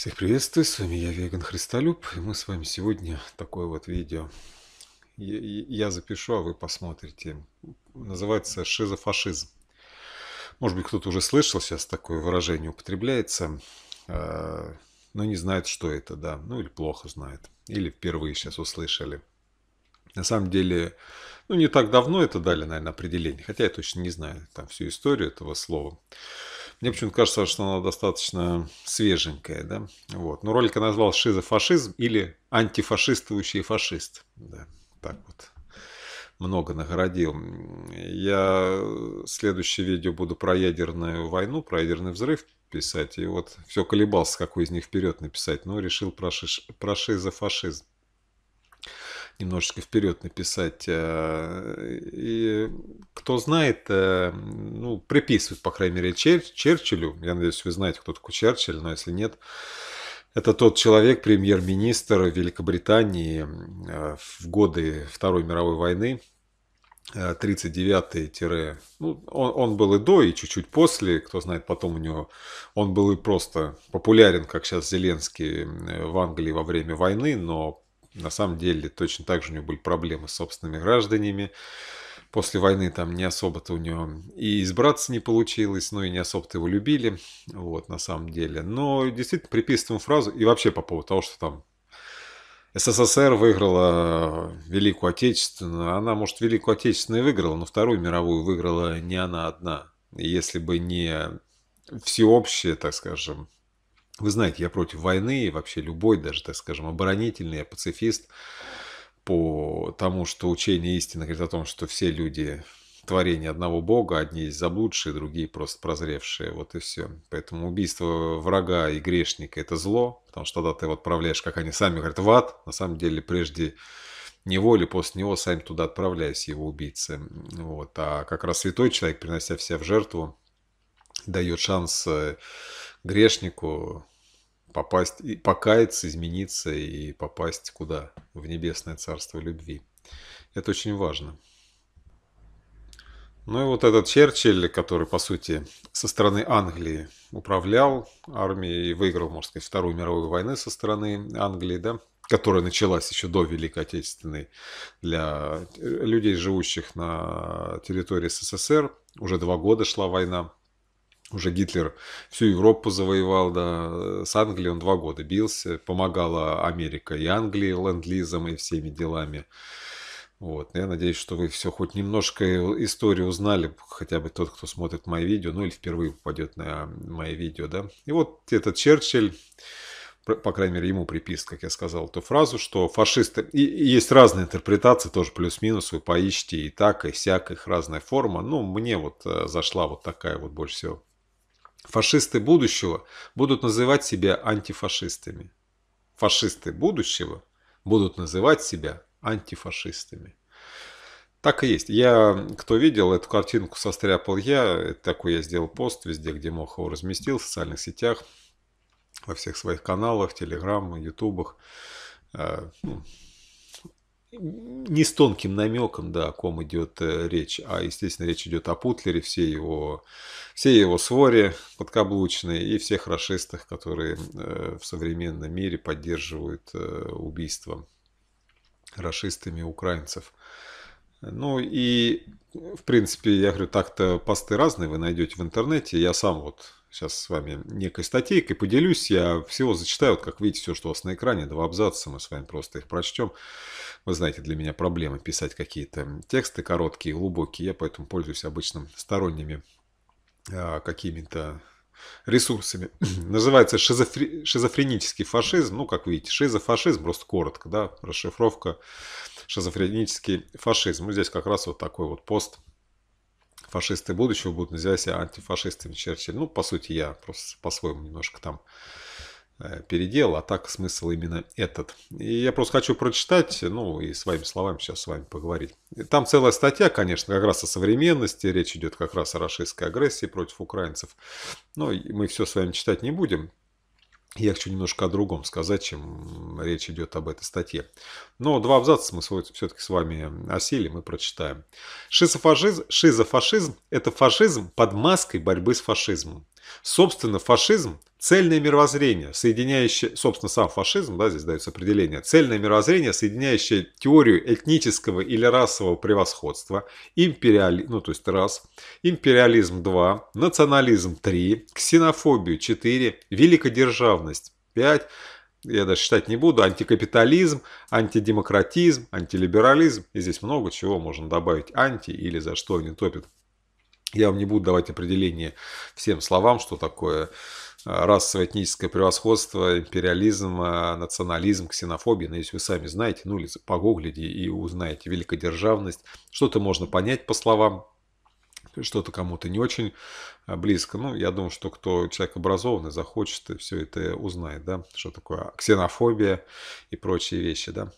Всех приветствую, с вами я, Веган Христолюб, и мы с вами сегодня такое вот видео. Я запишу, а вы посмотрите. Называется «Шизофашизм». Может быть, кто-то уже слышал, сейчас такое выражение употребляется, а, но не знает, что это, да, ну или плохо знает, или впервые сейчас услышали. На самом деле, ну не так давно это дали, наверное, определение, хотя я точно не знаю там всю историю этого слова. Мне почему-то кажется, что она достаточно свеженькая, да. Вот. Но ролик я назвал «Шизофашизм» или «Антифашистующий фашист». Да. Так вот много нагородил. Я следующее видео буду про ядерную войну, про ядерный взрыв писать. И вот все колебался, какой из них вперед написать, но решил про, шиш... про шизофашизм немножечко вперед написать. Э, и кто знает, э, ну, приписывают, по крайней мере, Чер Черчиллю. Я надеюсь, вы знаете, кто такой Черчилль, но если нет, это тот человек, премьер-министр Великобритании э, в годы Второй мировой войны, 39 ну, он, он был и до, и чуть-чуть после, кто знает, потом у него, он был и просто популярен, как сейчас Зеленский в Англии во время войны, но на самом деле точно так же у него были проблемы с собственными гражданами. После войны там не особо-то у него и избраться не получилось, ну и не особо-то его любили, вот, на самом деле. Но действительно приписываем фразу, и вообще по поводу того, что там СССР выиграла Великую Отечественную. Она, может, Великую Отечественную выиграла, но Вторую мировую выиграла не она одна. Если бы не всеобщее, так скажем, вы знаете, я против войны, и вообще любой, даже, так скажем, оборонительный, я пацифист, по тому, что учение истины говорит о том, что все люди творение одного бога, одни есть заблудшие, другие просто прозревшие, вот и все. Поэтому убийство врага и грешника – это зло, потому что тогда ты его отправляешь, как они сами говорят, в ад, на самом деле прежде него или после него сами туда отправляясь его убийцы. Вот. А как раз святой человек, принося себя в жертву, дает шанс э, грешнику попасть, и покаяться, измениться и попасть куда? В небесное царство любви. Это очень важно. Ну и вот этот Черчилль, который, по сути, со стороны Англии управлял армией и выиграл, можно сказать, Вторую мировую войну со стороны Англии, да, которая началась еще до Великой Отечественной для людей, живущих на территории СССР. Уже два года шла война уже Гитлер всю Европу завоевал, да, с Англией он два года бился, помогала Америка и Англии ленд-лизом и всеми делами. Вот, я надеюсь, что вы все хоть немножко историю узнали, хотя бы тот, кто смотрит мои видео, ну или впервые попадет на мои видео, да. И вот этот Черчилль, по крайней мере, ему приписывают, как я сказал, ту фразу, что фашисты... И есть разные интерпретации, тоже плюс-минус, вы поищите и так, и всяк, их разная форма. Ну, мне вот э, зашла вот такая вот больше всего. Фашисты будущего будут называть себя антифашистами. Фашисты будущего будут называть себя антифашистами. Так и есть. Я, кто видел эту картинку, состряпал я. Такой я сделал пост везде, где мог его разместил, в социальных сетях, во всех своих каналах, телеграм, ютубах. Э, ну, не с тонким намеком, да, о ком идет э, речь, а, естественно, речь идет о Путлере, все его, все его своре подкаблучные и всех расистах, которые э, в современном мире поддерживают э, убийство расистами украинцев. Ну и, в принципе, я говорю, так-то посты разные вы найдете в интернете. Я сам вот сейчас с вами некой статейкой поделюсь. Я всего зачитаю, вот как видите, все, что у вас на экране, два абзаца, мы с вами просто их прочтем. Вы знаете, для меня проблема писать какие-то тексты короткие, глубокие. Я поэтому пользуюсь обычным сторонними а, какими-то ресурсами. Называется шизофри... шизофренический фашизм. Ну, как видите, шизофашизм, просто коротко, да, расшифровка шизофренический фашизм. Ну, здесь как раз вот такой вот пост фашисты будущего будут называть себя антифашистами Черчилль. Ну, по сути, я просто по-своему немножко там э, переделал, а так смысл именно этот. И я просто хочу прочитать, ну и своими словами сейчас с вами поговорить. Там целая статья, конечно, как раз о современности, речь идет как раз о расистской агрессии против украинцев. Но мы все с вами читать не будем. Я хочу немножко о другом сказать, чем речь идет об этой статье. Но два абзаца мы все-таки с вами осилим и прочитаем. Шизофашизм, шизофашизм – это фашизм под маской борьбы с фашизмом. Собственно, фашизм – цельное мировоззрение, соединяющее, собственно, сам фашизм, да, здесь дается определение, цельное мировоззрение, соединяющее теорию этнического или расового превосходства, империали, ну, то есть раз, империализм 2, национализм 3, ксенофобию 4, великодержавность 5, я даже считать не буду, антикапитализм, антидемократизм, антилиберализм, и здесь много чего можно добавить, анти или за что они топят я вам не буду давать определение всем словам, что такое а, расовое этническое превосходство, империализм, а, национализм, ксенофобия. Но если вы сами знаете, ну или погуглите и узнаете великодержавность. Что-то можно понять по словам, что-то кому-то не очень а, близко. Ну, я думаю, что кто человек образованный, захочет и все это узнает, да, что такое ксенофобия и прочие вещи, да.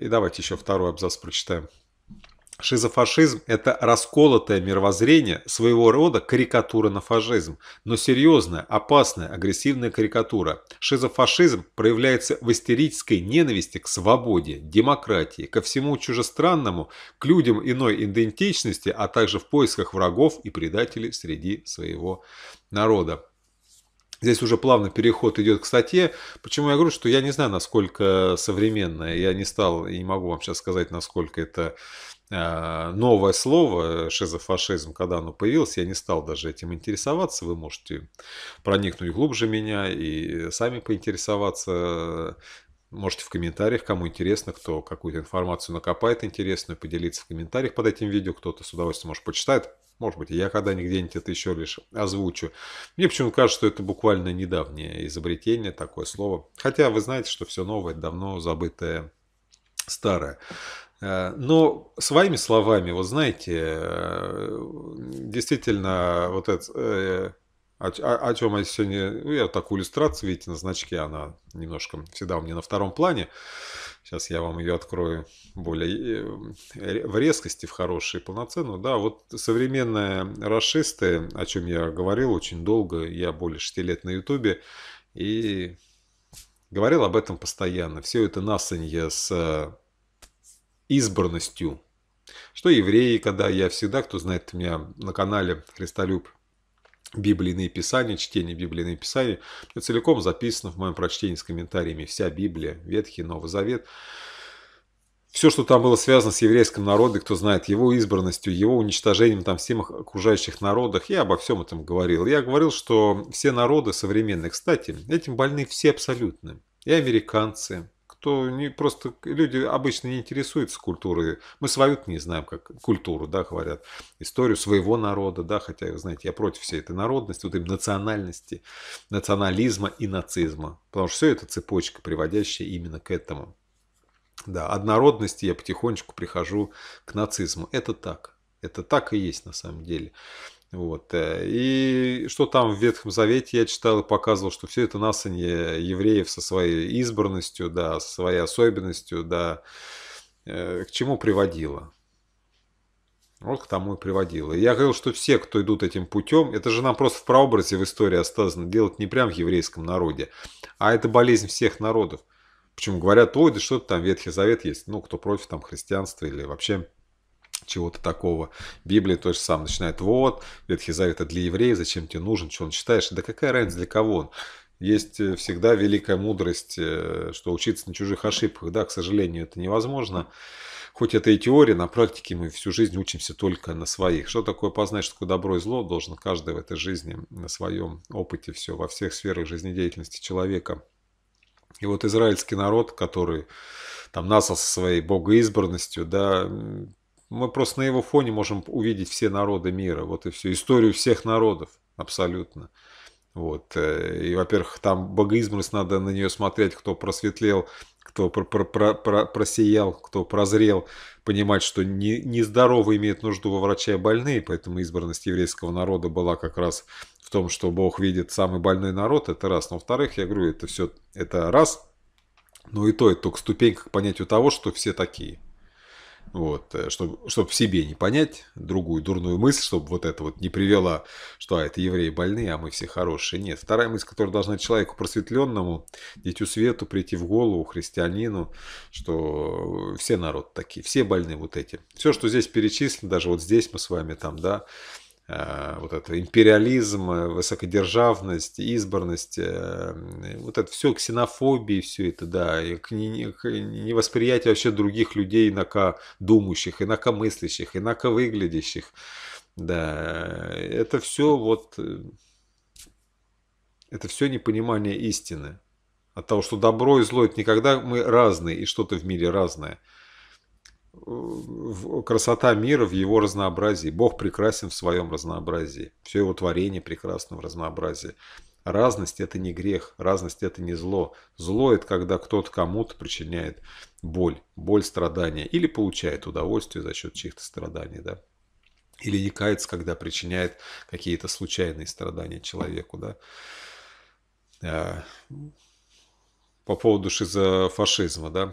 И давайте еще второй абзац прочитаем. Шизофашизм – это расколотое мировоззрение, своего рода карикатура на фашизм, но серьезная, опасная, агрессивная карикатура. Шизофашизм проявляется в истерической ненависти к свободе, демократии, ко всему чужестранному, к людям иной идентичности, а также в поисках врагов и предателей среди своего народа. Здесь уже плавно переход идет к статье. Почему я говорю, что я не знаю, насколько современная. Я не стал и не могу вам сейчас сказать, насколько это а, новое слово э, шизофашизм, когда оно появилось, я не стал даже этим интересоваться. Вы можете проникнуть глубже меня и сами поинтересоваться. Можете в комментариях, кому интересно, кто какую-то информацию накопает интересную, поделиться в комментариях под этим видео. Кто-то с удовольствием, может, почитает. Может быть, я когда-нибудь нибудь это еще лишь озвучу. Мне почему-то кажется, что это буквально недавнее изобретение, такое слово. Хотя вы знаете, что все новое, давно забытое, старое. Э, но своими словами, вот знаете, э, действительно, вот это, э, о, чем я сегодня, ну, я такую иллюстрацию, видите, на значке, она немножко всегда у меня на втором плане. Сейчас я вам ее открою более в резкости, в хорошей, полноценную. Да, вот современные расисты, о чем я говорил очень долго, я более 6 лет на ютубе, и говорил об этом постоянно. Все это насанье с избранностью. Что евреи, когда я всегда, кто знает меня на канале «Христолюб», Библийные писания, чтение Библийные писания, это целиком записано в моем прочтении с комментариями вся Библия, Ветхий, Новый Завет. Все, что там было связано с еврейским народом, кто знает, его избранностью, его уничтожением там всем окружающих народах, я обо всем этом говорил. Я говорил, что все народы современные, кстати, этим больны все абсолютно. И американцы, что не, просто люди обычно не интересуются культурой. Мы свою не знаем, как культуру, да, говорят, историю своего народа, да, хотя, знаете, я против всей этой народности, вот им национальности, национализма и нацизма, потому что все это цепочка, приводящая именно к этому. Да, однородности, я потихонечку прихожу к нацизму. Это так. Это так и есть на самом деле. Вот. И что там в Ветхом Завете я читал и показывал, что все это насанье э, евреев со своей избранностью, да, со своей особенностью, да, э, к чему приводило. Вот к тому и приводило. я говорил, что все, кто идут этим путем, это же нам просто в прообразе в истории осталось делать не прям в еврейском народе, а это болезнь всех народов. Почему говорят, ой, да что-то там Ветхий Завет есть, ну, кто против там христианства или вообще чего-то такого. Библия то же самое. Начинает, вот, Ветхий Завет для евреев, зачем тебе нужен, что он читаешь? Да какая разница, для кого он? Есть э, всегда великая мудрость, э, что учиться на чужих ошибках. Да, к сожалению, это невозможно. Хоть это и теория, на практике мы всю жизнь учимся только на своих. Что такое познать, что такое добро и зло, должен каждый в этой жизни на своем опыте все, во всех сферах жизнедеятельности человека. И вот израильский народ, который там насал со своей богоизбранностью, да, мы просто на его фоне можем увидеть все народы мира, вот и все, историю всех народов абсолютно. Вот. Э, и, во-первых, там богоизмность, надо на нее смотреть, кто просветлел, кто про про про про просиял, кто прозрел, понимать, что не нездоровые имеют нужду во враче, а больные, поэтому избранность еврейского народа была как раз в том, что Бог видит самый больной народ, это раз. Но, во-вторых, я говорю, это все, это раз, но ну, и то, это только ступенька к понятию того, что все такие – вот, чтобы, э, чтобы в себе не понять другую дурную мысль, чтобы вот это вот не привело, что а, это евреи больные, а мы все хорошие. Нет, вторая мысль, которая должна человеку просветленному, дитю свету прийти в голову, христианину, что все народ такие, все больные вот эти. Все, что здесь перечислено, даже вот здесь мы с вами там, да, Э, вот это империализм, э, высокодержавность, избранность, э, вот это все, ксенофобии, все это, да, и невосприятие вообще других людей, думающих, мыслящих, инакомыслящих, выглядящих, да, это все вот, это все непонимание истины. От того, что добро и зло, это никогда мы разные, и что-то в мире разное – красота мира в его разнообразии. Бог прекрасен в своем разнообразии. Все его творение прекрасно в разнообразии. Разность – это не грех, разность – это не зло. Зло – это когда кто-то кому-то причиняет боль, боль, страдания. Или получает удовольствие за счет чьих-то страданий. Да? Или не кается, когда причиняет какие-то случайные страдания человеку. Да? А, по поводу шизофашизма, да,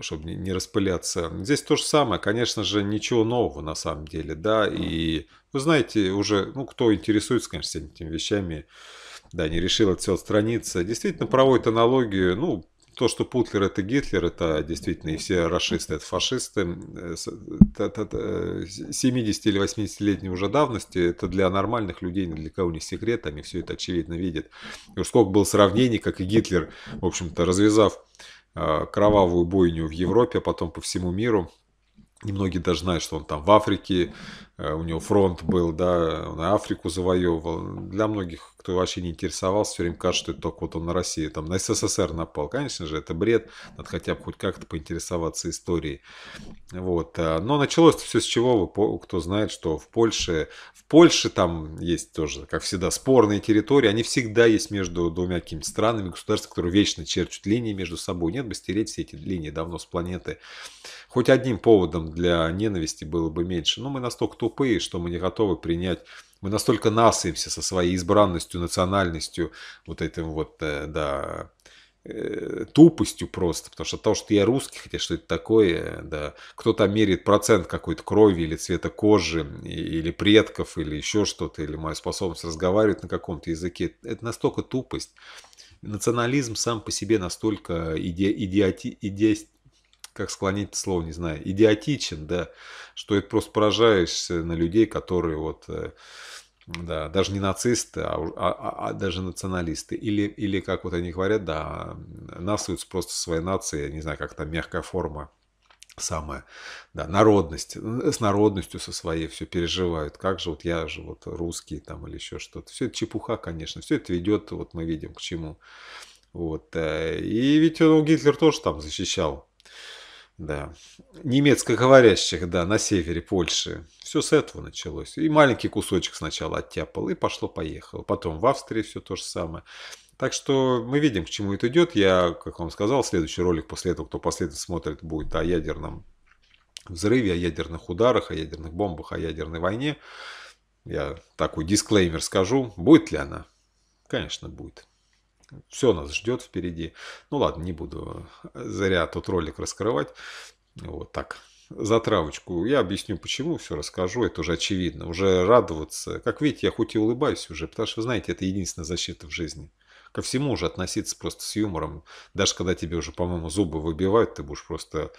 чтобы не распыляться. Здесь то же самое, конечно же, ничего нового на самом деле, да, и вы знаете уже, ну, кто интересуется, конечно, этими вещами, да, не решил от всего отстраниться, действительно проводит аналогию, ну, то, что Путлер это Гитлер, это действительно и все расисты это фашисты, 70 э, э, или 80-летней уже давности, это для нормальных людей ни ну, для кого не секрет, они все это очевидно видят. И уж сколько было сравнений, как и Гитлер, в общем-то, развязав а, кровавую бойню в Европе, а потом по всему миру, Немногие даже знают, что он там в Африке, э, у него фронт был, да, он Африку завоевывал. Для многих, кто вообще не интересовался, все время кажется, что это только вот он на Россию, там на СССР напал. Конечно же, это бред, надо хотя бы хоть как-то поинтересоваться историей. Вот. Э, но началось все с чего, вы, кто знает, что в Польше, в Польше там есть тоже, как всегда, спорные территории, они всегда есть между двумя какими-то странами, государства, которые вечно черчат линии между собой. Нет бы стереть все эти линии давно с планеты хоть одним поводом для ненависти было бы меньше. Но мы настолько тупые, что мы не готовы принять, мы настолько насыемся со своей избранностью, национальностью, вот этим вот, э, да, э, тупостью просто, потому что то, что я русский, хотя что это такое, э, да, кто-то меряет процент какой-то крови или цвета кожи, или предков, или еще что-то, или мою способность разговаривать на каком-то языке, это настолько тупость. Национализм сам по себе настолько иди, идиоти, иди, как склонить слово, не знаю, идиотичен, да, что это просто поражаешься на людей, которые вот, э, да, даже не нацисты, а, а, а, а даже националисты. Или, или, как вот они говорят, да, насуются просто своей нации, не знаю, как там мягкая форма самая, да, народность, э, с народностью со своей все переживают, как же вот я же вот русский там или еще что-то. Все это чепуха, конечно, все это ведет, вот мы видим к чему. Вот. Э, и ведь он ну, Гитлер тоже там защищал да. Немецкоговорящих, да, на севере Польши. Все с этого началось. И маленький кусочек сначала оттяпал, и пошло-поехало. Потом в Австрии все то же самое. Так что мы видим, к чему это идет. Я, как вам сказал, следующий ролик после этого, кто последний смотрит, будет о ядерном взрыве, о ядерных ударах, о ядерных бомбах, о ядерной войне. Я такой дисклеймер скажу. Будет ли она? Конечно, будет. Все нас ждет впереди. Ну ладно, не буду зря тот ролик раскрывать. Вот так, за травочку. Я объясню, почему, все расскажу, это уже очевидно. Уже радоваться. Как видите, я хоть и улыбаюсь уже, потому что, вы знаете, это единственная защита в жизни. Ко всему уже относиться просто с юмором. Даже когда тебе уже, по-моему, зубы выбивают, ты будешь просто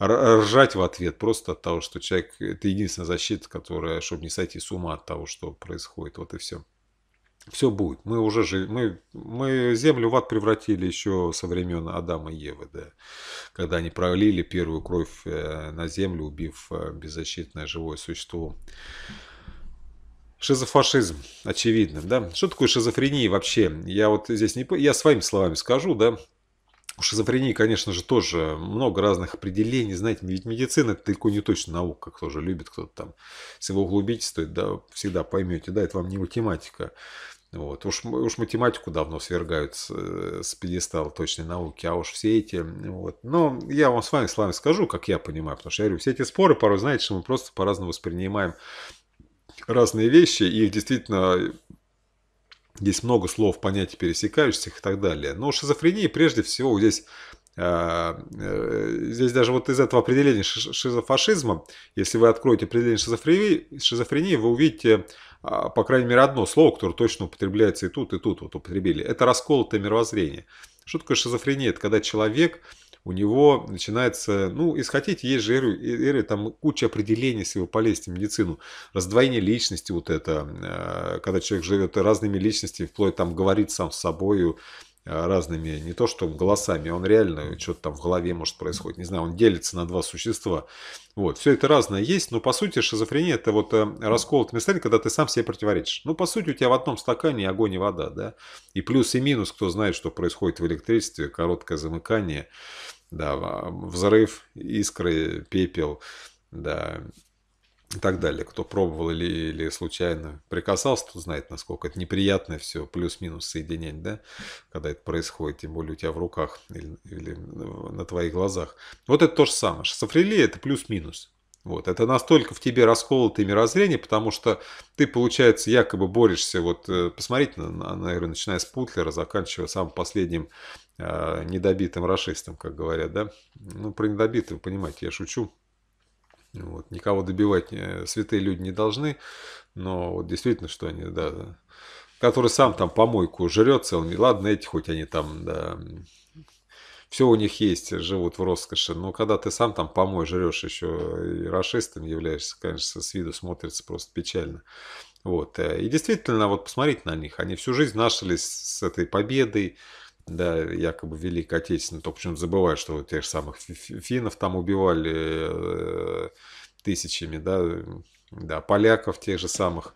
ржать в ответ просто от того, что человек... Это единственная защита, которая, чтобы не сойти с ума от того, что происходит. Вот и все все будет. Мы уже же, мы, мы землю в ад превратили еще со времен Адама и Евы, да, когда они пролили первую кровь э, на землю, убив э, беззащитное живое существо. Шизофашизм, очевидно, да. Что такое шизофрения вообще? Я вот здесь не... Я своими словами скажу, да. У шизофрении, конечно же, тоже много разных определений. Знаете, ведь медицина это далеко не точно наука, как тоже любит кто-то там. Если вы углубитесь, то это, да, всегда поймете, да, это вам не математика. Вот. Уж, уж математику давно свергают с, э, с пьедестала точной науки, а уж все эти... Вот. Но я вам с вами, с вами скажу, как я понимаю, потому что я говорю, все эти споры порой, знаете, что мы просто по-разному воспринимаем разные вещи, и их действительно здесь много слов, понятий пересекающихся и так далее. Но шизофрения прежде всего здесь а, э, Здесь даже вот из этого определения шизофашизма, если вы откроете определение шизофрении, шизофрении вы увидите а, по крайней мере, одно слово, которое точно употребляется и тут, и тут вот употребили. Это расколотое мировоззрение. Что такое шизофрения? Это когда человек, у него начинается, ну, если хотите, есть же эры, э, эры там куча определений, если вы полезете в медицину. Раздвоение личности вот это, а, когда человек живет разными личностями, вплоть там говорит сам с собой, Э, разными, не то что голосами, он реально что-то там в голове может происходить, не знаю, он делится на два существа. Вот, все это разное есть, но по сути шизофрения это вот э, расколотое мышление, когда ты сам себе противоречишь. Ну, по сути, у тебя в одном стакане огонь и вода, да, и плюс и минус, кто знает, что происходит в электричестве, короткое замыкание, да, взрыв, искры, пепел, да, и так далее. Кто пробовал или, или случайно прикасался, тот знает, насколько это неприятно все плюс-минус соединение, да, когда это происходит, тем более у тебя в руках или, или на твоих глазах. Вот это то же самое. Шизофрения – это плюс-минус. Вот. Это настолько в тебе расколотое мирозрение, потому что ты, получается, якобы борешься, вот э, посмотрите, наверное, начиная с Путлера, заканчивая самым последним э, недобитым расистом, как говорят, да? Ну, про недобитого, понимаете, я шучу. Вот, никого добивать э, святые люди не должны, но вот действительно, что они, да, да, который сам там помойку жрет целыми, ладно, эти хоть они там, да, все у них есть, живут в роскоши, но когда ты сам там помой жрешь еще и расистом являешься, конечно, с виду смотрится просто печально. Вот. Э, и действительно, вот посмотрите на них, они всю жизнь нашились с этой победой, да, якобы Великой Отечественной, то почему забывают, что тех же самых финнов там убивали э, тысячами, да, да, поляков тех же самых,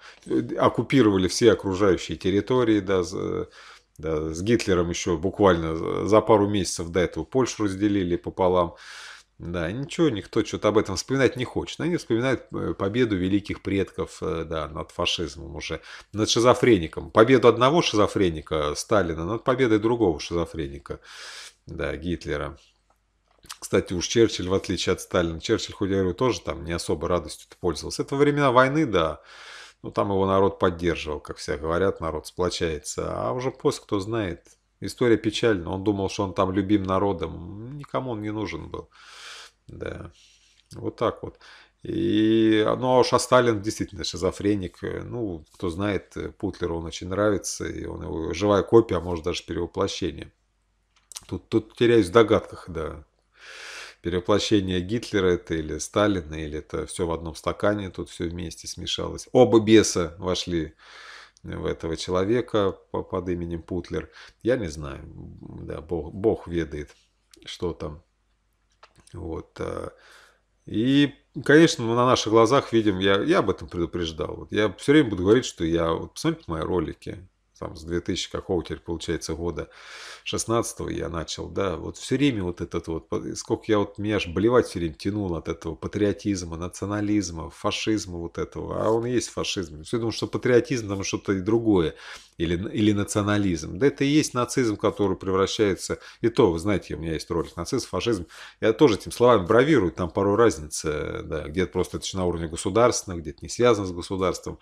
оккупировали все окружающие территории, да, да, с Гитлером еще буквально за пару месяцев до этого Польшу разделили пополам, да, ничего никто что-то об этом вспоминать не хочет. Они вспоминают э, победу великих предков э, да, над фашизмом уже, над шизофреником. Победу одного шизофреника э, Сталина над победой другого шизофреника, да, Гитлера. Кстати, уж Черчилль, в отличие от Сталина, Черчилль, хоть я говорю, тоже там не особо радостью -то пользовался. Это времена войны, да, ну там его народ поддерживал, как все говорят, народ сплочается. А уже после, кто знает, история печальна. Он думал, что он там любим народом. Никому он не нужен был. Да. Вот так вот. И, ну а уж а Сталин действительно шизофреник. Ну, кто знает, э, Путлеру он очень нравится, и он его живая копия, а может даже перевоплощение. Тут, тут теряюсь в догадках, да. Перевоплощение Гитлера это или Сталина, или это все в одном стакане, тут все вместе смешалось. Оба беса вошли в этого человека под именем Путлер. Я не знаю, да, бог, бог ведает, что там вот. Э, и, конечно, мы на наших глазах видим, я, я об этом предупреждал. Вот я все время буду говорить, что я, вот посмотрите мои ролики, там с 2000 какого теперь получается года 16 я начал, да, вот все время вот этот вот, сколько я вот, меня аж болевать все время тянул от этого патриотизма, национализма, фашизма вот этого, а он и есть фашизм. Все думают, что патриотизм там что-то и другое, или, или национализм. Да это и есть нацизм, который превращается, и то, вы знаете, у меня есть ролик нацизм, фашизм, я тоже этим словами бравирую, там пару разницы да, где-то просто это на уровне государственного, где-то не связано с государством,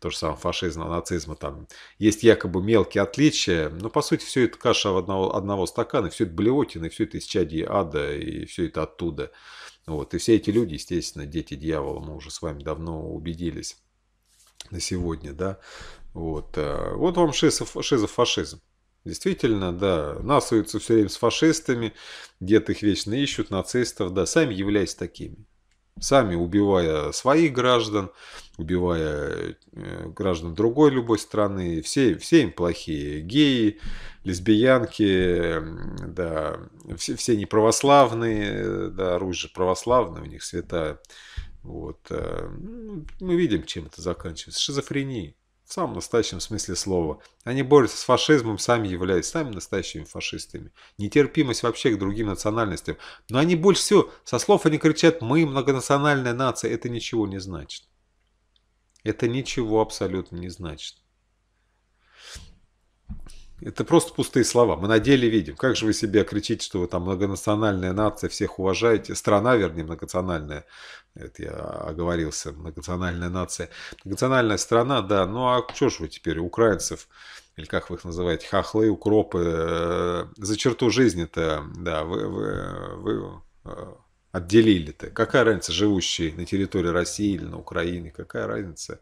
то же самое фашизм, нацизма там есть якобы якобы мелкие отличия, но по сути все это каша одного, одного стакана, все это блевотины, все это из чади ада и все это оттуда. Вот. И все эти люди, естественно, дети дьявола, мы уже с вами давно убедились на сегодня, да. Вот, э, вот вам шизоф, шизофашизм. Действительно, да, насуются все время с фашистами, где-то их вечно ищут, нацистов, да, сами являясь такими сами убивая своих граждан, убивая э, граждан другой любой страны, все, все им плохие, геи, лесбиянки, да, все, все неправославные, да, оружие православное, у них святая. Вот. Э, ну, мы видим, чем это заканчивается. Шизофрения. В самом настоящем смысле слова. Они борются с фашизмом, сами являются сами настоящими фашистами. Нетерпимость вообще к другим национальностям. Но они больше всего, со слов они кричат «Мы многонациональная нация». Это ничего не значит. Это ничего абсолютно не значит. Это просто пустые слова. Мы на деле видим. Как же вы себе кричите, что вы там многонациональная нация, всех уважаете? Страна, вернее, многонациональная. Это я оговорился. Многонациональная нация. Многонациональная страна, да. Ну а что же вы теперь, украинцев, или как вы их называете, хохлы, укропы, э, за черту жизни-то, да, вы, вы, вы э, отделили-то? Какая разница, живущие на территории России или на Украине, какая разница?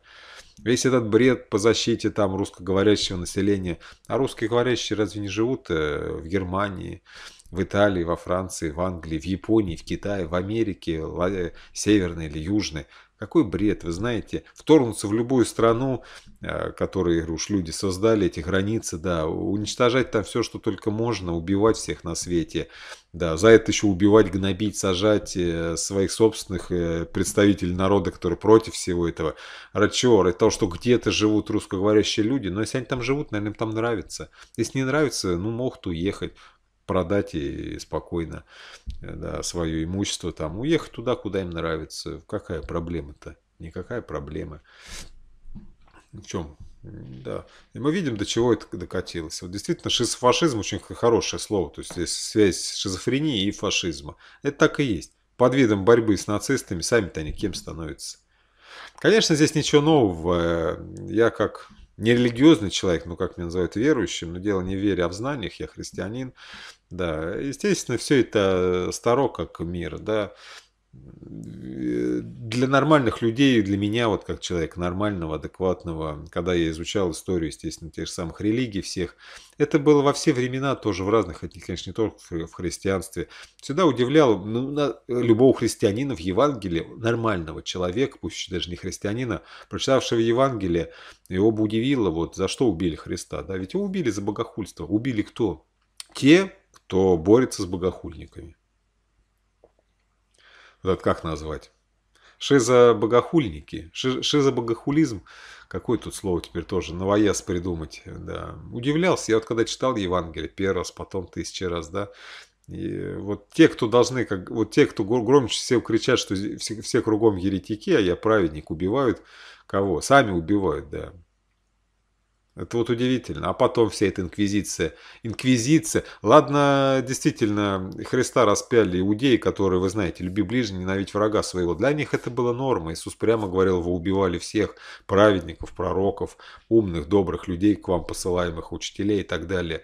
Весь этот бред по защите там русскоговорящего населения. А русскоговорящие разве не живут э, в Германии, в Италии, во Франции, в Англии, в Японии, в Китае, в Америке, э, северной или южной. Какой бред, вы знаете, вторгнуться в любую страну, э, которые уж люди создали, эти границы, да, уничтожать там все, что только можно, убивать всех на свете, да, за это еще убивать, гнобить, сажать э, своих собственных представителей народа, которые против всего этого. Ради и то, что где-то живут русскоговорящие люди, но если они там живут, наверное, им там нравится. Если не нравится, ну, могут уехать продать и спокойно э, да, свое имущество, там, уехать туда, куда им нравится. Какая проблема-то? Никакая проблема. В чем? Да. И мы видим, до чего это докатилось. Вот действительно, шизофашизм очень хорошее слово. То есть здесь связь шизофрении и фашизма. Это так и есть. Под видом борьбы с нацистами сами-то они кем становятся. Конечно, здесь ничего нового. Я как не религиозный человек, ну как меня называют верующим, но дело не в вере, а в знаниях, я христианин. Да, естественно, все это старо, как мир, да для нормальных людей, для меня, вот как человека нормального, адекватного, когда я изучал историю, естественно, тех же самых религий всех, это было во все времена тоже в разных, конечно, не только в христианстве. Всегда удивляло ну, любого христианина в Евангелии, нормального человека, пусть даже не христианина, прочитавшего Евангелие, его бы удивило, вот за что убили Христа. Да? Ведь его убили за богохульство. Убили кто? Те, кто борется с богохульниками этот как назвать? Шизобогохульники. Шизобогохулизм. Какое тут слово теперь тоже? Новояз придумать. Да. Удивлялся. Я вот когда читал Евангелие первый раз, потом тысячи раз, да. И вот те, кто должны, как, вот те, кто громче всего кричат, что все, все кругом еретики, а я праведник, убивают кого? Сами убивают, да. Это вот удивительно. А потом вся эта инквизиция. Инквизиция. Ладно, действительно, Христа распяли иудеи, которые, вы знаете, люби ближнего, ненавидь врага своего. Для них это было нормой. Иисус прямо говорил, вы убивали всех праведников, пророков, умных, добрых людей, к вам посылаемых учителей и так далее.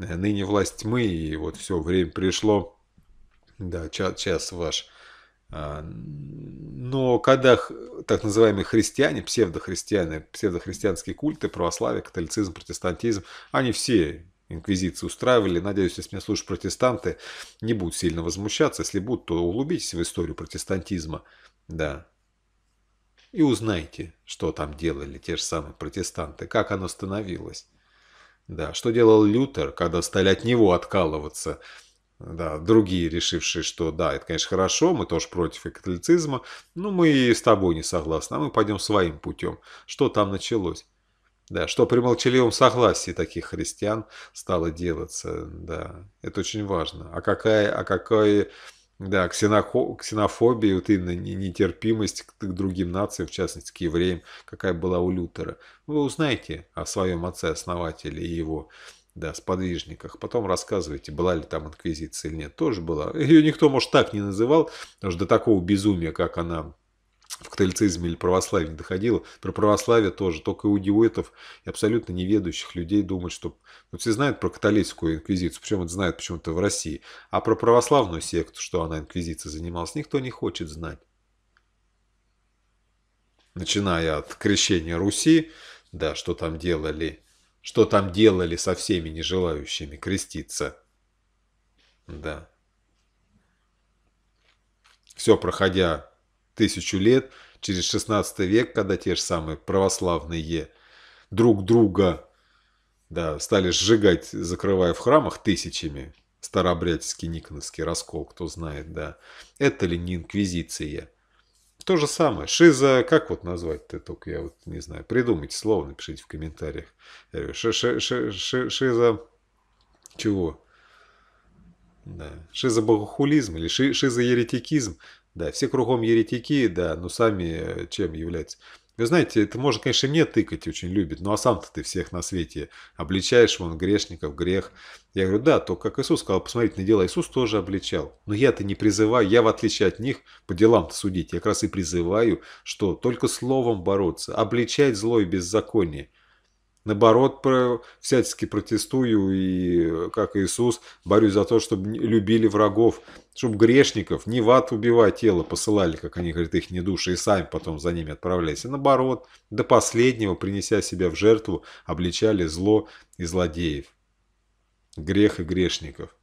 Э, ныне власть тьмы, и вот все, время пришло. Да, час, час ваш а, но когда так называемые христиане, псевдохристиане, псевдохристианские культы, православие, католицизм, протестантизм, они все инквизиции устраивали. Надеюсь, если меня слушают протестанты, не будут сильно возмущаться. Если будут, то углубитесь в историю протестантизма. Да. И узнайте, что там делали те же самые протестанты, как оно становилось. Да, что делал Лютер, когда стали от него откалываться – да, другие, решившие, что да, это, конечно, хорошо, мы тоже против католицизма, но мы и с тобой не согласны, а мы пойдем своим путем. Что там началось? Да, что при молчаливом согласии таких христиан стало делаться, да, это очень важно. А какая, а какая, да, ксенофобия, вот именно нетерпимость к, к другим нациям, в частности к евреям, какая была у Лютера. Вы узнаете о своем отце-основателе и его да, сподвижниках. Потом рассказывайте, была ли там инквизиция или нет. Тоже была. Ее никто, может, так не называл, потому что до такого безумия, как она в католицизме или православии доходила. Про православие тоже. Только у диуэтов и абсолютно неведущих людей думают, что... Вот ну, все знают про католическую инквизицию, причем это знают почему-то в России. А про православную секту, что она инквизиция занималась, никто не хочет знать. Начиная от крещения Руси, да, что там делали что там делали со всеми нежелающими креститься. Да. Все проходя тысячу лет, через 16 век, когда те же самые православные друг друга да, стали сжигать, закрывая в храмах тысячами, старообрядческий никоновский раскол, кто знает, да, это ли не инквизиция? То же самое. Шиза, как вот назвать-то только, я вот не знаю. Придумайте слово, напишите в комментариях. шиза чего? Да. Шизобогохулизм или шиза шизоеретикизм. Да, все кругом еретики, да, но сами э, чем являются? Вы знаете, это можно, конечно, мне тыкать очень любит, ну а сам-то ты всех на свете обличаешь, вон, грешников, грех. Я говорю, да, то, как Иисус сказал, посмотрите на дела, Иисус тоже обличал. Но я-то не призываю, я в отличие от них по делам-то судить. Я как раз и призываю, что только словом бороться, обличать зло и беззаконие. Наоборот, всячески протестую и, как Иисус, борюсь за то, чтобы любили врагов, чтобы грешников не в ад убивать тело посылали, как они говорят, их не души, и сами потом за ними отправлялись. А наоборот, до последнего, принеся себя в жертву, обличали зло и злодеев, грех и грешников.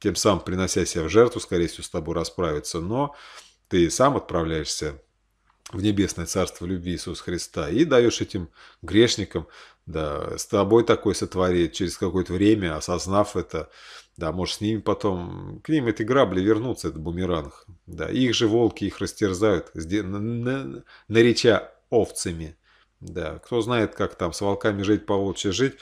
Тем самым, принося себя в жертву, скорее всего, с тобой расправиться, но ты сам отправляешься в небесное царство любви Иисуса Христа и даешь этим грешникам, да, с тобой такое сотворить через какое-то время, осознав это, да, может, с ними потом, к ним эти грабли вернутся, это бумеранг, да, их же волки их растерзают, нареча овцами, да, кто знает, как там с волками жить, по волчьи жить,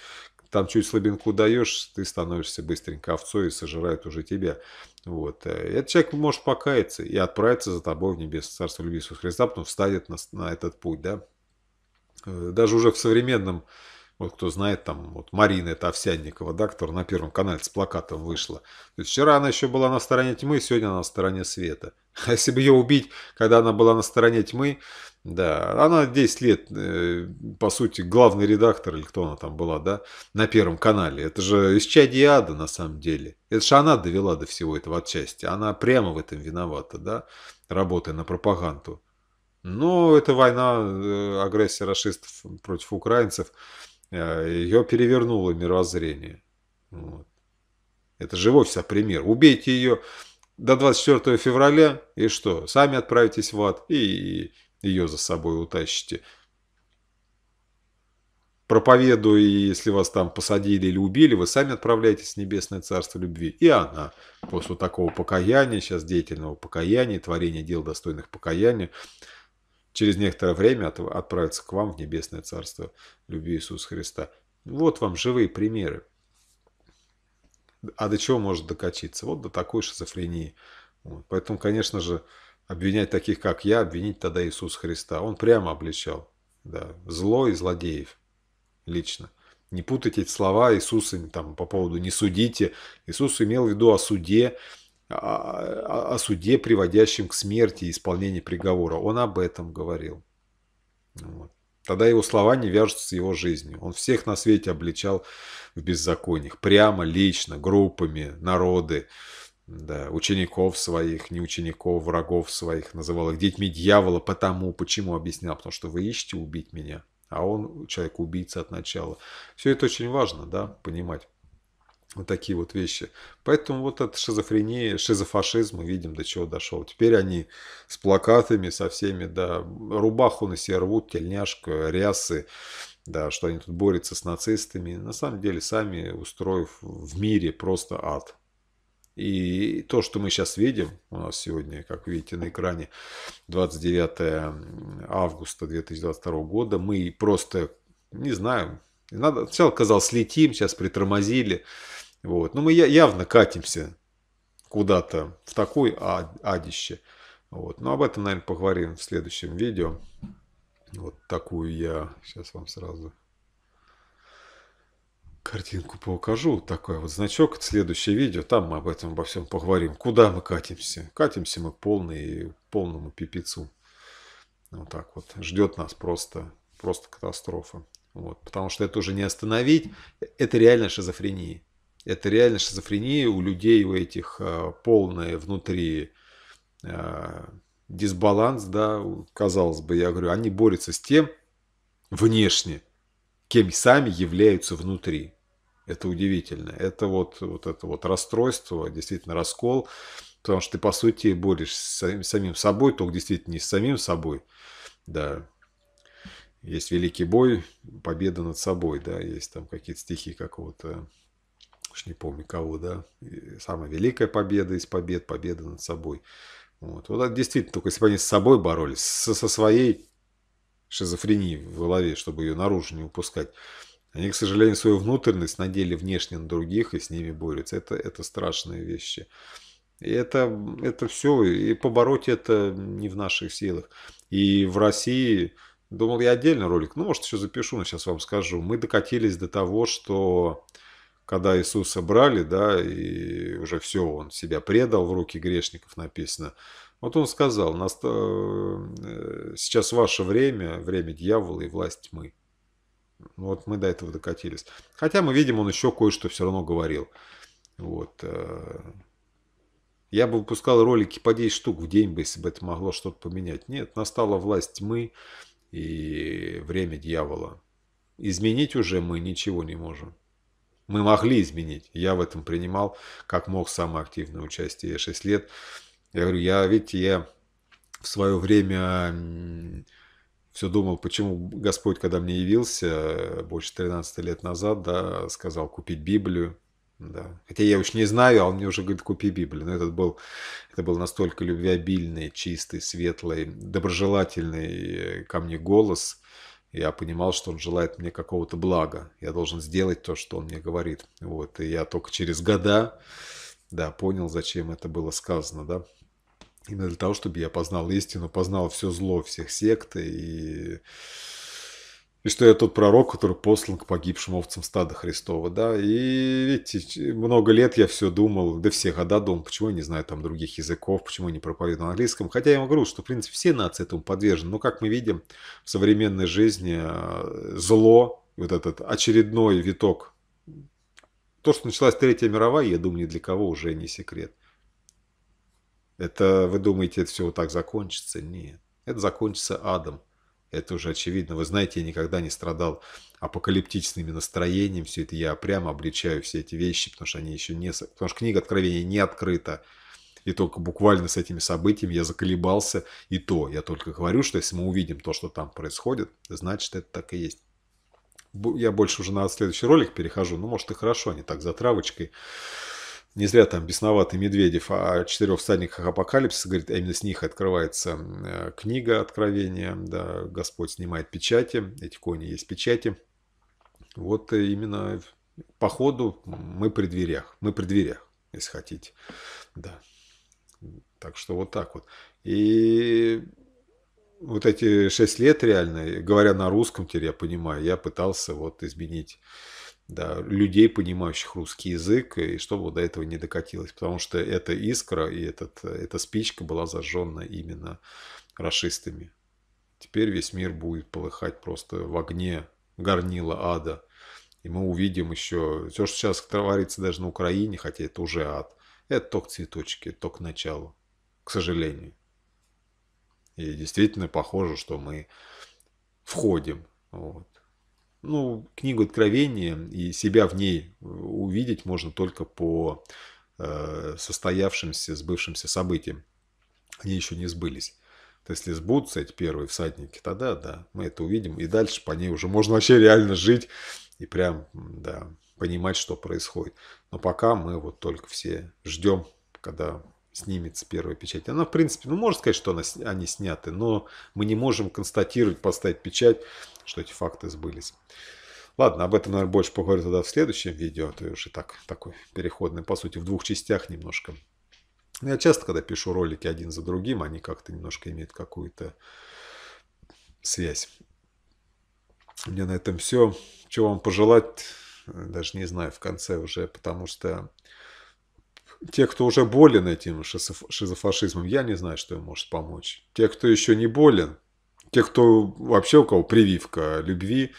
там чуть слабинку даешь, ты становишься быстренько овцой и сожирают уже тебя. Вот. Э, этот человек может покаяться и отправиться за тобой в небес, Царство Любви Иисуса Христа, а потом встанет на, на этот путь, да. Э, даже уже в современном вот кто знает, там вот Марина, это Овсянникова, да, которая на Первом канале с плакатом вышла. То есть вчера она еще была на стороне тьмы, сегодня она на стороне света. А если бы ее убить, когда она была на стороне тьмы, да, она 10 лет, э, по сути, главный редактор, или кто она там была, да, на Первом канале. Это же из чади ада, на самом деле. Это же она довела до всего этого отчасти. Она прямо в этом виновата, да, работая на пропаганду. Но эта война, э, агрессия расистов против украинцев – Э, ее перевернуло мирозрение. Вот. Это живой вся пример. Убейте ее до 24 февраля, и что? Сами отправитесь в ад и ее за собой утащите. Проповедуя, если вас там посадили или убили, вы сами отправляетесь в небесное царство любви. И она после такого покаяния, сейчас деятельного покаяния, творения дел достойных покаяния, через некоторое время отправится к вам в небесное царство любви Иисуса Христа. Вот вам живые примеры. А до чего может докатиться? Вот до такой шизофрении. Вот. Поэтому, конечно же, обвинять таких, как я, обвинить тогда Иисуса Христа. Он прямо обличал да, зло и злодеев лично. Не путайте слова Иисуса там, по поводу «не судите». Иисус имел в виду о суде, о, о суде, приводящем к смерти и исполнении приговора. Он об этом говорил. Ну вот. Тогда его слова не вяжутся с его жизнью. Он всех на свете обличал в беззакониях. Прямо, лично, группами, народы, да, учеников своих, не учеников, врагов своих. Называл их детьми дьявола потому, почему объяснял. Потому что вы ищете убить меня, а он человек-убийца от начала. Все это очень важно, да, понимать. Вот такие вот вещи. Поэтому вот эта шизофрения, шизофашизм, мы видим, до чего дошел. Теперь они с плакатами, со всеми, да, рубаху на себе рвут, тельняшку, рясы, да, что они тут борются с нацистами. На самом деле, сами устроив в мире просто ад. И то, что мы сейчас видим, у нас сегодня, как видите на экране, 29 августа 2022 года, мы просто, не знаю, надо, сначала казалось, слетим, сейчас притормозили, вот. Но ну, мы явно катимся куда-то в такой ад, адище. Вот. Но об этом, наверное, поговорим в следующем видео. Вот такую я сейчас вам сразу картинку покажу. Такой вот значок. Следующее видео. Там мы об этом обо всем поговорим. Куда мы катимся? Катимся мы к полному пипицу. Вот так вот. Ждет нас просто, просто катастрофа. Вот. Потому что это уже не остановить. Это реально шизофрения. Это реально шизофрения, у людей у этих э, полная внутри э, дисбаланс, да, казалось бы, я говорю, они борются с тем внешне, кем сами являются внутри. Это удивительно. Это вот, вот это вот расстройство, действительно раскол, потому что ты, по сути, борешься с самим, самим собой, только действительно не с самим собой. Да. Есть великий бой, победа над собой, да, есть там какие-то стихи какого-то уж не помню кого, да, самая великая победа из побед, победа над собой. Вот, вот действительно, только если бы они с собой боролись, со, со своей шизофренией в голове, чтобы ее наружу не упускать, они, к сожалению, свою внутренность надели внешне на других и с ними борются. Это, это страшные вещи. И это, это все, и побороть это не в наших силах. И в России, думал я отдельный ролик, ну, может, еще запишу, но сейчас вам скажу, мы докатились до того, что когда Иисуса брали, да, и уже все, он себя предал в руки грешников, написано. Вот он сказал, э, сейчас ваше время, время дьявола и власть тьмы. Вот мы до этого докатились. Хотя мы видим, он еще кое-что все равно говорил. Вот. Э, Я бы выпускал ролики по 10 штук в день бы, если бы это могло что-то поменять. Нет, настала власть тьмы и время дьявола. Изменить уже мы ничего не можем. Мы могли изменить. Я в этом принимал, как мог, самое активное участие. Я 6 лет. Я говорю, я, видите, я в свое время все думал, почему Господь, когда мне явился, больше 13 лет назад, да, сказал купить Библию. Да. Хотя я уж не знаю, а он мне уже говорит, купи Библию. Но этот был, это был настолько любвеобильный, чистый, светлый, доброжелательный э, ко мне голос – я понимал, что он желает мне какого-то блага. Я должен сделать то, что он мне говорит. Вот. И я только через года, да, понял, зачем это было сказано, да. Именно для того, чтобы я познал истину, познал все зло всех сект и и что я тот пророк, который послан к погибшим овцам стада Христова, да, и видите, много лет я все думал, да все года думал, почему я не знаю там других языков, почему я не проповедую на английском, хотя я говорю, что, в принципе, все нации этому подвержены, но, как мы видим, в современной жизни э, зло, вот этот очередной виток, то, что началась Третья мировая, я думаю, ни для кого уже не секрет. Это, вы думаете, это все вот так закончится? Нет. Это закончится адом. Это уже очевидно. Вы знаете, я никогда не страдал апокалиптичными настроениями. Все это я прямо обличаю все эти вещи, потому что они еще не... Потому что книга Откровения не открыта. И только буквально с этими событиями я заколебался. И то, я только говорю, что если мы увидим то, что там происходит, значит, это так и есть. Я больше уже на следующий ролик перехожу. Ну, может, и хорошо, не так за травочкой не зря там бесноватый Медведев о четырех всадниках апокалипсиса говорит, а именно с них открывается э, книга Откровения, да, Господь снимает печати, эти кони есть печати. Вот э, именно по ходу мы при дверях, мы при дверях, если хотите, да. Так что вот так вот. И вот эти шесть лет реально, говоря на русском теперь, я понимаю, я пытался вот изменить да, людей, понимающих русский язык, и чтобы до этого не докатилось. Потому что эта искра и этот, эта спичка была зажжена именно расистами. Теперь весь мир будет полыхать просто в огне горнила ада. И мы увидим еще все, что сейчас творится даже на Украине, хотя это уже ад. Это только цветочки, это только начало, к сожалению. И действительно похоже, что мы входим. Вот. Ну, книгу Откровения и себя в ней э, увидеть можно только по э, состоявшимся, сбывшимся событиям. Они еще не сбылись. То есть, если сбудутся эти первые всадники, тогда да, мы это увидим. И дальше по ней уже можно вообще реально жить и прям, да, понимать, что происходит. Но пока мы вот только все ждем, когда снимется первая печать. Она, в принципе, ну, можно сказать, что она, они сняты, но мы не можем констатировать, поставить печать что эти факты сбылись. Ладно, об этом, наверное, больше поговорю тогда в следующем видео. Это а уже так, такой переходный, по сути, в двух частях немножко. Ну, я часто, когда пишу ролики один за другим, они как-то немножко имеют какую-то связь. У меня на этом все. Чего вам пожелать, э, даже не знаю, в конце уже, потому что те, кто уже болен этим шизофашизмом, я не знаю, что им может помочь. Те, кто еще не болен, тех, кто вообще, у кого прививка любви,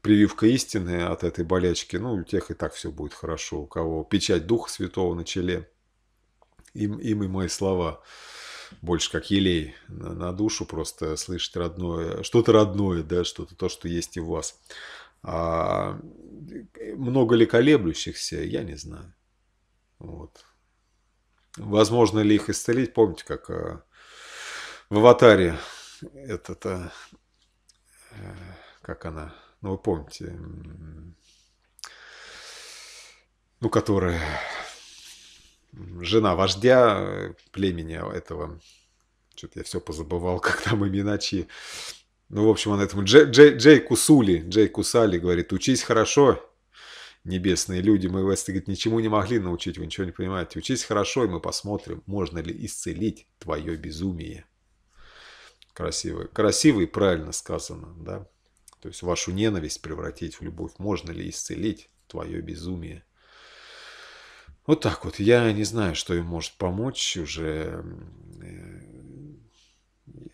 прививка истины от этой болячки, ну, у тех и так все будет хорошо. У кого печать Духа Святого на челе, им, им и мои слова больше как елей на, на душу, просто слышать родное, что-то родное, да, что-то то, что есть и в вас. А много ли колеблющихся, я не знаю. Вот. Возможно ли их исцелить? Помните, как э, в «Аватаре» это-то, э, как она, ну вы помните, ну которая жена вождя э, племени этого, что-то я все позабывал, как там имена чьи. Ну, в общем, он этому Джей, Джей, Джей Кусули, Джей Кусали говорит, учись хорошо, небесные люди, мы вас, говорит, ничему не могли научить, вы ничего не понимаете. Учись хорошо, и мы посмотрим, можно ли исцелить твое безумие. Красивый, красивый, правильно сказано, да. То есть вашу ненависть превратить в любовь. Можно ли исцелить твое безумие? Вот так вот. Я не знаю, что им может помочь уже. Э,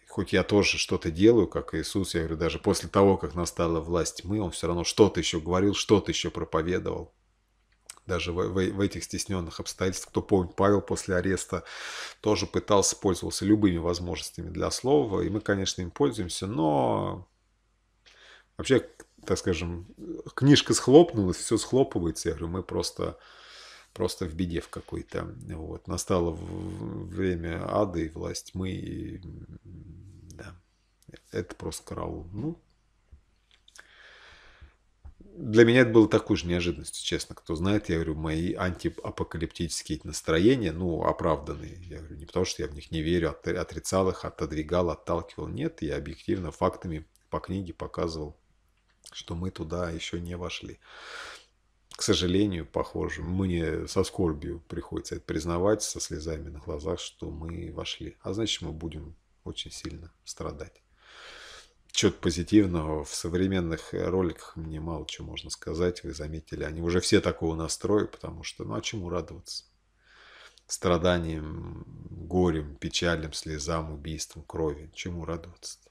хоть я тоже что-то делаю, как Иисус, я говорю, даже после того, как настала власть мы он все равно что-то еще говорил, что-то еще проповедовал даже в, в, в этих стесненных обстоятельствах. Кто помнит, Павел после ареста тоже пытался, пользовался любыми возможностями для слова, и мы, конечно, им пользуемся, но вообще, так скажем, книжка схлопнулась, все схлопывается, я говорю, мы просто просто в беде в какой-то. Вот. Настало время ада и власть мы. И, да. Это просто караул. Ну, для меня это было такой же неожиданностью, честно. Кто знает, я говорю, мои антиапокалиптические настроения, ну, оправданные. Я говорю, не потому что я в них не верю, отрицал их, отодвигал, отталкивал. Нет, я объективно фактами по книге показывал, что мы туда еще не вошли. К сожалению, похоже, мне со скорбью приходится это признавать, со слезами на глазах, что мы вошли. А значит, мы будем очень сильно страдать что-то позитивного в современных э, роликах мне мало чего можно сказать, вы заметили. Они уже все такого настроя, потому что, ну а чему радоваться? Страданием, горем, печальным слезам, убийствам, крови. Чему радоваться-то?